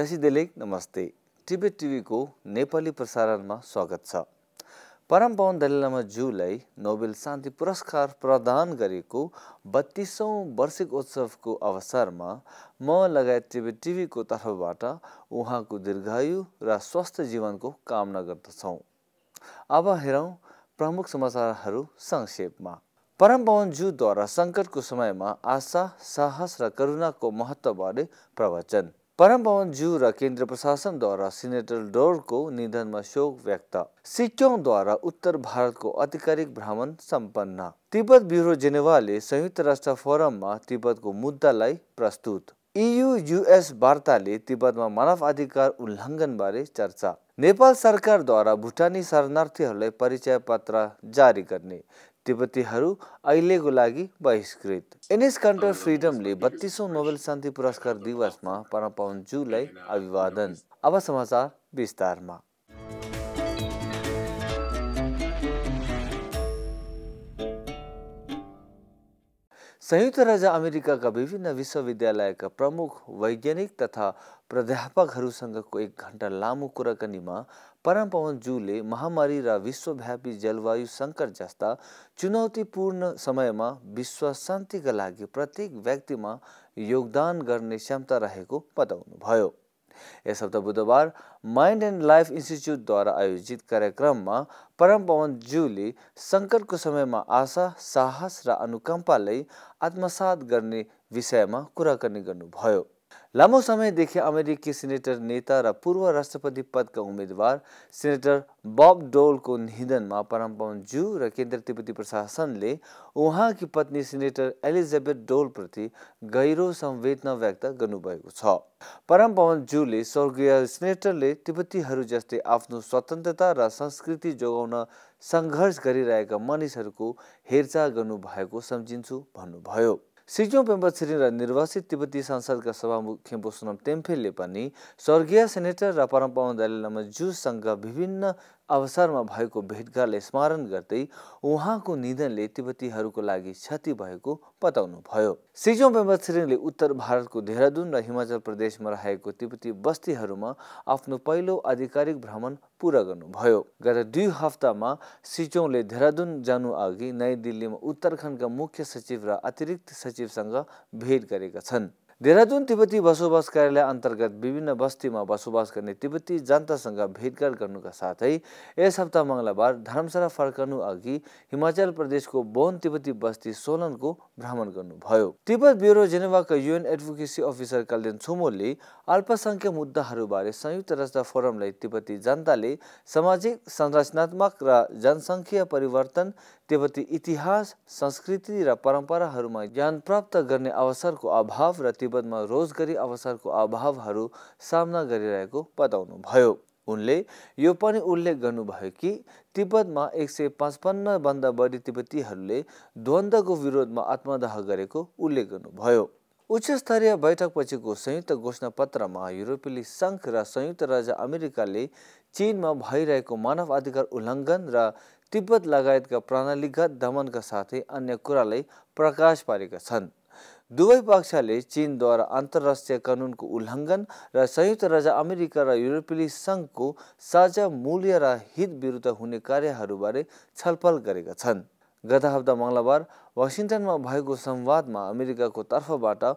शशिदेले नमस्ते टिबेट टिभीको नेपाली प्रसारणमा स्वागत छ परम पवन दलिलामा ज्यूलाई नोबेल शान्ति पुरस्कार प्रदान गरेको बत्तिसौँ वार्षिक उत्सवको अवसरमा म लगायत टिबेट टिभीको तर्फबाट उहाँको दीर्घायु र स्वस्थ जीवनको कामना गर्दछौँ अब हेरौँ प्रमुख समाचारहरू संक्षेपमा परम पवन ज्यूद्वारा सङ्कटको समयमा आशा साहस र करुणाको महत्त्वबारे प्रवचन परमभवन ज्यू र केन्द्र प्रशासनद्वारा सिनेटर डोरको निधनमा शोक व्यक्त सिक्योङद्वारा उत्तर भारतको आधिकारिक भ्रमण सम्पन्न तिब्बत ब्युरो जेनेवाले संयुक्त राष्ट्र फोरममा तिब्बतको मुद्दालाई प्रस्तुत इयु युएस वार्ताले तिब्बतमा मानव अधिकार उल्लङ्घनबारे चर्चा नेपाल सरकारद्वारा भुटानी शरणार्थीहरूलाई परिचय पत्र जारी गर्ने तिब्बतीहरू अहिलेको लागि बहिष्कृत एनएस कन्टर फ्रिडमले बत्तीसौँ नोबेल शान्ति पुरस्कार दिवसमा परमपाउन जूलाई अभिवादन अब समाचार विस्तारमा संयुक्त राज्य अमेरिकाका विभिन्न विश्वविद्यालयका प्रमुख वैज्ञानिक तथा प्राध्यापकहरूसँगको एक घन्टा लामो कुराकानीमा परमपवन जूले महामारी र विश्वव्यापी जलवायु सङ्कट जस्ता चुनौतीपूर्ण समयमा विश्व शान्तिका लागि प्रत्येक व्यक्तिमा योगदान गर्ने क्षमता रहेको बताउनुभयो यस हप्ता बुधबार माइन्ड एन्ड लाइफ इन्स्टिच्युटद्वारा आयोजित कार्यक्रममा पवन ज्यूले सङ्कटको समयमा आशा साहस र अनुकम्पालाई आत्मसात गर्ने विषयमा कुराकानी गर्नुभयो लामो समयदेखि अमेरिकी सिनेटर नेता र पूर्व राष्ट्रपति पदका उम्मेद्वार सिनेटर बब डोलको निधनमा परमपवन ज्यू र केन्द्र तिब्बती प्रशासनले उहाँकी पत्नी सिनेटर एलिजाबेथ डोलप्रति गहिरो संवेदना व्यक्त गर्नुभएको छ परमपवन ज्यूले स्वर्गीय सिनेटरले तिब्बतीहरू जस्तै आफ्नो स्वतन्त्रता र संस्कृति जोगाउन सङ्घर्ष गरिरहेका मानिसहरूको हेरचाह गर्नुभएको सम्झिन्छु भन्नुभयो सिजो छिरिङ र निर्वासित तिब्बती संसदका सभामुख बोसोनम तेम्फेलले पनि स्वर्गीय सेनेटर र परमपावन दलाइ जुससँग विभिन्न अवसरमा भएको भेटघाटलाई स्मरण गर्दै उहाँको निधनले तिब्बतीहरूको लागि क्षति भएको बताउनुभयो सिजो पेम्बा छिरिङले उत्तर भारतको देहरादून र हिमाचल प्रदेशमा रहेको तिब्बती बस्तीहरूमा आफ्नो पहिलो आधिकारिक भ्रमण पुरा गर्नुभयो गत दुई हप्तामा सिचोङले देहरादुन जानु अघि नयाँ दिल्लीमा उत्तराखण्डका मुख्य सचिव र अतिरिक्त सचिवसँग भेट गरेका छन् देहरादुन तिब्बती बसोबास कार्यालय अन्तर्गत विभिन्न बस्तीमा बसोबास गर्ने तिब्बती जनतासँग भेटघाट गर्नुका साथै यस हप्ता मङ्गलबार धर्मशाला फर्कनु अघि हिमाचल प्रदेशको बोन तिब्बती बस्ती सोलनको भ्रमण गर्नुभयो तिब्बत ब्युरो जेनेवाका युएन एडभोकेसी अफिसर कल्याण छुमोलले अल्पसङ्ख्यक मुद्दाहरूबारे संयुक्त राष्ट्र फोरमलाई तिब्बती जनताले सामाजिक संरचनात्मक र जनसङ्ख्या परिवर्तन तिब्बती इतिहास संस्कृति र परम्पराहरूमा ज्ञान प्राप्त गर्ने अवसरको अभाव र तिब्बतमा रोजगारी अवसरको अभावहरू सामना गरिरहेको बताउनुभयो उनले यो पनि उल्लेख गर्नुभयो कि तिब्बतमा एक सय पचपन्नभन्दा बढी तिब्बतीहरूले द्वन्द्वको विरोधमा आत्मदाह गरेको उल्लेख गर्नुभयो उच्च स्तरीय बैठकपछिको संयुक्त घोषणा पत्रमा युरोपेली सङ्घ र संयुक्त राज्य अमेरिकाले चिनमा भइरहेको मानव अधिकार उल्लङ्घन र तिब्बत लगायतका प्रणालीगत दमनका साथै अन्य कुरालाई प्रकाश पारेका छन् दुवै पक्षले चिनद्वारा अन्तर्राष्ट्रिय कानुनको उल्लङ्घन र संयुक्त राज्य अमेरिका र युरोपेली सङ्घको साझा मूल्य र हित विरुद्ध हुने कार्यहरूबारे छलफल गरेका छन् गत हप्ता मङ्गलबार वासिङटनमा भएको संवादमा अमेरिकाको तर्फबाट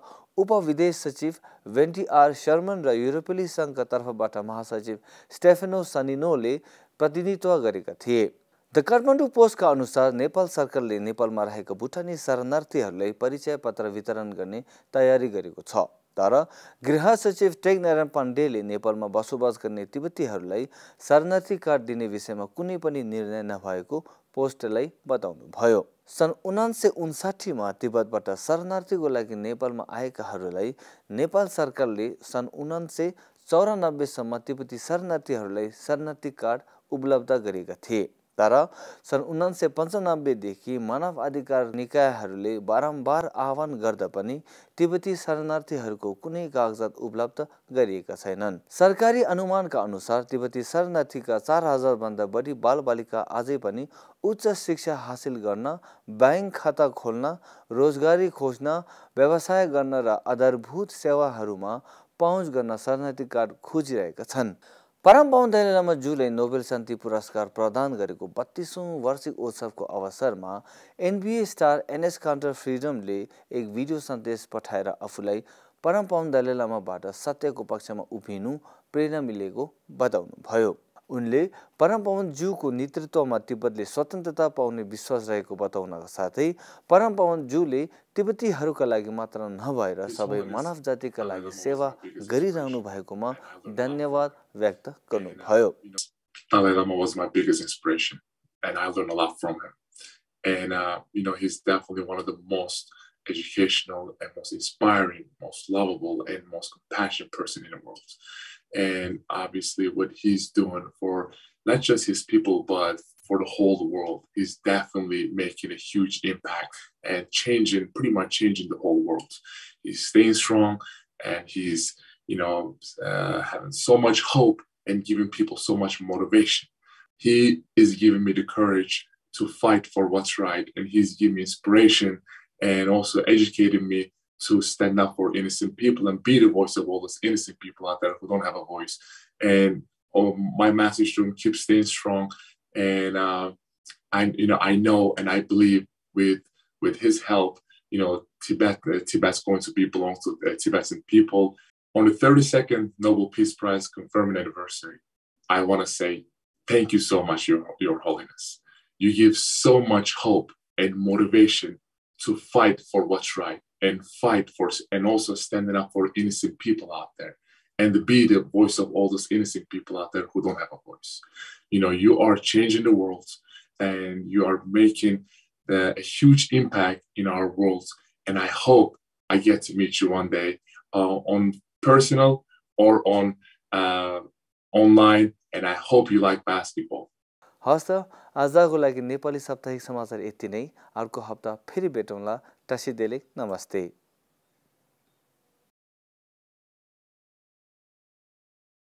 उपविदेश सचिव भेन्टी आर शर्मन र युरोपेली सङ्घका तर्फबाट महासचिव स्टेफेनो सनिनोले प्रतिनिधित्व गरेका थिए द काठमाडौँ पोस्टका अनुसार नेपाल सरकारले नेपालमा रहेका भुटानी शरणार्थीहरूलाई परिचय पत्र वितरण गर्ने तयारी गरेको छ तर गृह सचिव टेकनारायण पाण्डेले नेपालमा बसोबास गर्ने तिब्बतीहरूलाई शरणार्थी कार्ड दिने विषयमा कुनै पनि निर्णय नभएको पोस्टलाई बताउनुभयो सन् उनान्स सय उन्साठीमा तिब्बतबाट शरणार्थीको लागि नेपालमा आएकाहरूलाई नेपाल सरकारले सन् उनान्स सय चौरानब्बेसम्म तिब्बती शरणार्थीहरूलाई शरणार्थी कार्ड उपलब्ध गरेका थिए तर सन् उन्नाइस सय पन्चानब्बेदेखि मानव अधिकार निकायहरूले बारम्बार आह्वान गर्दा पनि तिब्बती शरणार्थीहरूको कुनै कागजात उपलब्ध गरिएका छैनन् सरकारी अनुमानका अनुसार तिब्बती शरणार्थीका चार हजारभन्दा बढी बालबालिका अझै पनि उच्च शिक्षा हासिल गर्न ब्याङ्क खाता खोल्न रोजगारी खोज्न व्यवसाय गर्न र आधारभूत सेवाहरूमा पहुँच गर्न शरणार्थी कार्ड खोजिरहेका छन् परम लामा रमजूले नोबेल शान्ति पुरस्कार प्रदान गरेको बत्तिसौँ वार्षिक उत्सवको अवसरमा एनबिए स्टार एनएस काउन्टर फ्रिडमले एक भिडियो सन्देश पठाएर आफूलाई परम पौन लामाबाट सत्यको पक्षमा उभिनु प्रेरणा मिलेको बताउनुभयो उनले परमपवन ज्यूको नेतृत्वमा तिब्बतले स्वतन्त्रता पाउने विश्वास रहेको बताउनका साथै परमपवन ज्यूले तिब्बतीहरूका लागि मात्र नभएर सबै मानव जातिका लागि सेवा गरिरहनु भएकोमा धन्यवाद व्यक्त गर्नुभयो And uh, you know, he's definitely one of the most educational and most inspiring, most lovable, and most compassionate person in the world. and obviously what he's doing for not just his people, but for the whole world. He's definitely making a huge impact and changing, pretty much changing the whole world. He's staying strong and he's, you know, uh, having so much hope and giving people so much motivation. He is giving me the courage to fight for what's right and he's giving me inspiration and also educating me to stand up for innocent people and be the voice of all those innocent people out there who don't have a voice. And oh, my message to them keep staying strong. And uh, I, you know, I know and I believe with with his help, you know, Tibet uh, Tibet's going to be belongs to the uh, Tibetan people. On the 32nd Nobel Peace Prize confirming anniversary, I want to say thank you so much, Your Your Holiness. You give so much hope and motivation to fight for what's right and fight for and also standing up for innocent people out there and be the voice of all those innocent people out there who don't have a voice you know you are changing the world and you are making uh, a huge impact in our world and i hope i get to meet you one day uh, on personal or on uh, online and i hope you like basketball हस् त आजको लागि नेपाली साप्ताहिक समाचार यति नै अर्को तशीदेलिक नमस्ते